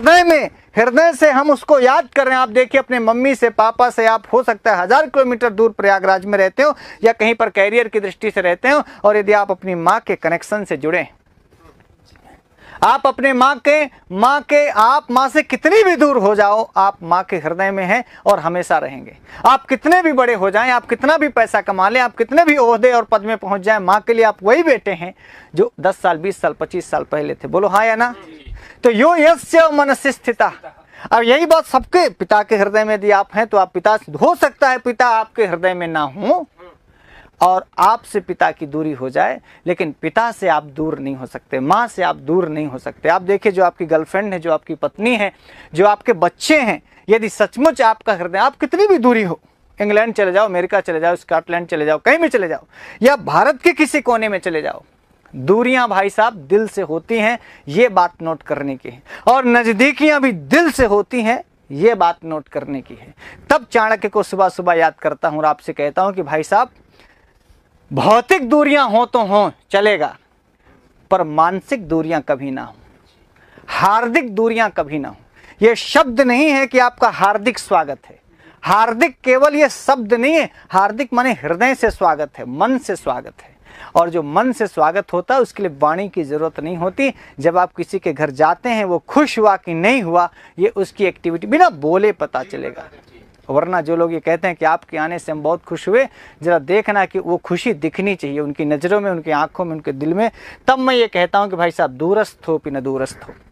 हृदय में हृदय से हम उसको याद कर रहे हैं आप देखिए अपने मम्मी से पापा से आप हो सकता है हज़ार किलोमीटर दूर प्रयागराज में रहते हो या कहीं पर कैरियर की दृष्टि से रहते हो और यदि आप अपनी माँ के कनेक्शन से जुड़े आप अपने माँ के माँ के आप माँ से कितनी भी दूर हो जाओ आप माँ के हृदय में हैं और हमेशा रहेंगे आप कितने भी बड़े हो जाएं आप कितना भी पैसा कमा लें आप कितने भी ओहदे और पद में पहुँच जाएं माँ के लिए आप वही बेटे हैं जो 10 साल 20 साल 25 साल पहले थे बोलो हाँ या ना तो यो यश मनस्य स्थित अब यही बात सबके पिता के हृदय में यदि आप हैं तो आप पिता हो सकता है पिता आपके हृदय में ना हो और आपसे पिता की दूरी हो जाए लेकिन पिता से आप दूर नहीं हो सकते माँ से आप दूर नहीं हो सकते आप देखिए जो आपकी गर्लफ्रेंड है जो आपकी पत्नी है जो आपके बच्चे हैं यदि सचमुच आपका हृदय आप कितनी भी दूरी हो इंग्लैंड चले जाओ अमेरिका चले जाओ स्कॉटलैंड चले जाओ कहीं भी चले जाओ या भारत के किसी कोने में चले जाओ दूरियां भाई साहब दिल से होती हैं ये बात नोट करने की है और नज़दीकियां भी दिल से होती हैं ये बात नोट करने की है तब चाणक्य को सुबह सुबह याद करता हूं और आपसे कहता हूं कि भाई साहब भौतिक दूरियां हो तो हो चलेगा पर मानसिक दूरियां कभी ना हो हार्दिक दूरियां कभी ना हो यह शब्द नहीं है कि आपका हार्दिक स्वागत है हार्दिक केवल यह शब्द नहीं है हार्दिक माने हृदय से स्वागत है मन से स्वागत है और जो मन से स्वागत होता है उसके लिए वाणी की ज़रूरत नहीं होती जब आप किसी के घर जाते हैं वो खुश हुआ कि नहीं हुआ ये उसकी एक्टिविटी बिना बोले पता चलेगा वरना जो लोग ये कहते हैं कि आपके आने से हम बहुत खुश हुए ज़रा देखना कि वो खुशी दिखनी चाहिए उनकी नज़रों में उनकी आँखों में उनके दिल में तब मैं ये कहता हूँ कि भाई साहब दूरस्थ हो कि न दूरस्थ हो